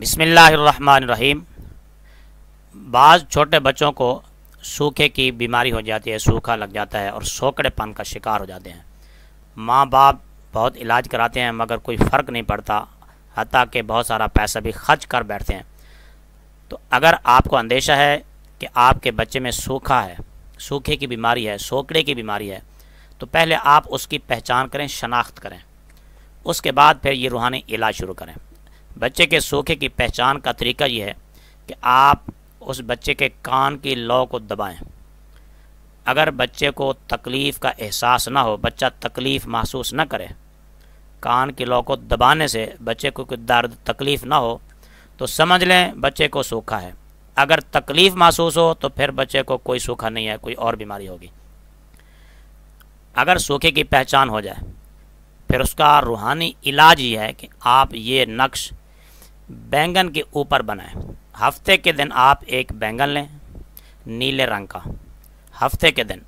बसमीम बाज़ छोटे बच्चों को सूखे की बीमारी हो जाती है सूखा लग जाता है और सोकड़ेपन का शिकार हो जाते हैं माँ बाप बहुत इलाज कराते हैं मगर कोई फ़र्क नहीं पड़ता हती कि बहुत सारा पैसा भी खर्च कर बैठते हैं तो अगर आपको अंदेशा है कि आपके बच्चे में सूखा है सूखे की बीमारी है सोकड़े की बीमारी है तो पहले आप उसकी पहचान करें शनाख्त करें उसके बाद फिर ये रूहानी इलाज शुरू करें बच्चे के सूखे की पहचान का तरीका यह है कि आप उस बच्चे के कान की लौ को दबाएं अगर बच्चे को तकलीफ़ का एहसास ना हो बच्चा तकलीफ़ महसूस ना करे कान की लौ को दबाने से बच्चे को कोई दर्द तकलीफ़ ना हो तो समझ लें बच्चे को सूखा है अगर तकलीफ़ महसूस हो तो फिर बच्चे को कोई सूखा नहीं है कोई और बीमारी होगी अगर सूखे की पहचान हो जाए फिर उसका रूहानी इलाज ये है कि आप ये नक्श बैंगन के ऊपर बनाएं हफ्ते के दिन आप एक बैंगन लें नीले रंग का हफ्ते के दिन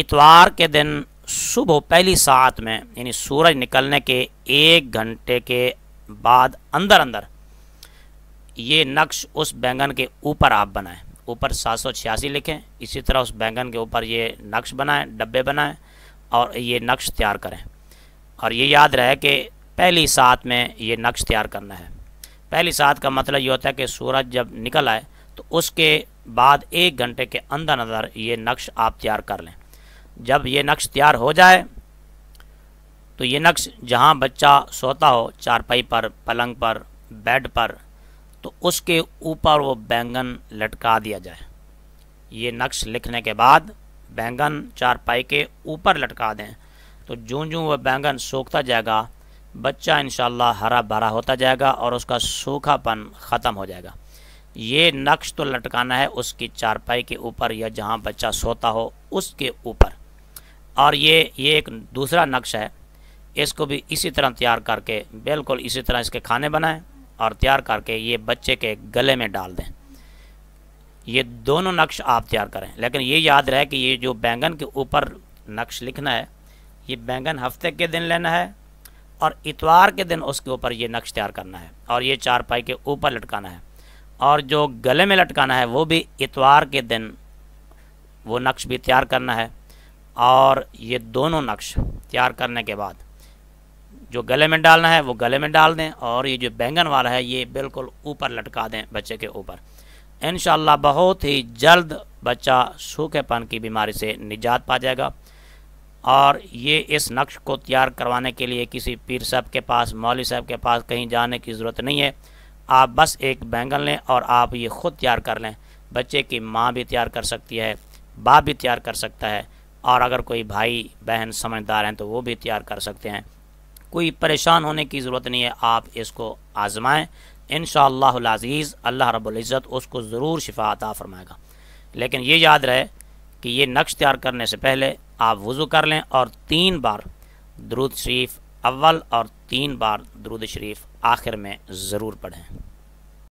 इतवार के दिन सुबह पहली सात में यानी सूरज निकलने के एक घंटे के बाद अंदर अंदर ये नक्श उस बैंगन के ऊपर आप बनाएं ऊपर सात सौ छियासी लिखें इसी तरह उस बैंगन के ऊपर ये नक्श बनाएं डब्बे बनाएं और ये नक्श तैयार करें और ये याद रहे कि पहली सात में ये नक्श तैयार करना है पहली सात का मतलब ये होता है कि सूरज जब निकल आए तो उसके बाद एक घंटे के अंदर अंदर ये नक्श आप तैयार कर लें जब ये नक्श तैयार हो जाए तो ये नक्श जहाँ बच्चा सोता हो चारपाई पर पलंग पर बेड पर तो उसके ऊपर वो बैंगन लटका दिया जाए ये नक्श लिखने के बाद बैंगन चारपाई के ऊपर लटका दें तो जूं जूं वह बैंगन सूखता जाएगा बच्चा इन हरा भरा होता जाएगा और उसका सूखापन ख़त्म हो जाएगा ये नक्श तो लटकाना है उसकी चारपाई के ऊपर या जहाँ बच्चा सोता हो उसके ऊपर और ये ये एक दूसरा नक्श है इसको भी इसी तरह तैयार करके बिल्कुल इसी तरह इसके खाने बनाएं और तैयार करके ये बच्चे के गले में डाल दें ये दोनों नक्श आप तैयार करें लेकिन ये याद रहे कि ये जो बैंगन के ऊपर नक्श लिखना है ये बैंगन हफ्ते के दिन लेना है और इतवार के दिन उसके ऊपर ये नक्श तैयार करना है और ये चारपाई के ऊपर लटकाना है और जो गले में लटकाना है वो भी इतवार के दिन वो नक्श भी तैयार करना है और ये दोनों नक्श तैयार करने के बाद जो गले में डालना है वो गले में डाल दें और ये जो बैंगन वाला है ये बिल्कुल ऊपर लटका दें बच्चे के ऊपर इन बहुत ही जल्द बच्चा सूखेपन की बीमारी से निजात पा जाएगा और ये इस नक्श को तैयार करवाने के लिए किसी पीर साहब के पास मौली साहब के पास कहीं जाने की ज़रूरत नहीं है आप बस एक बैंगन लें और आप ये ख़ुद तैयार कर लें बच्चे की माँ भी तैयार कर सकती है बाप भी तैयार कर सकता है और अगर कोई भाई बहन समझदार हैं तो वो भी तैयार कर सकते हैं कोई परेशान होने की ज़रूरत नहीं है आप इसको आज़माएँ इन शज़ीज़ अल्लाह रबुल्ज़त उसको ज़रूर शिफा अता फ़रमाएगा लेकिन ये याद रहे कि ये नक्श तैयार करने से पहले आप वज़ू कर लें और तीन बार दरुद शरीफ अव्वल और तीन बार दरुद शरीफ आखिर में ज़रूर पढ़ें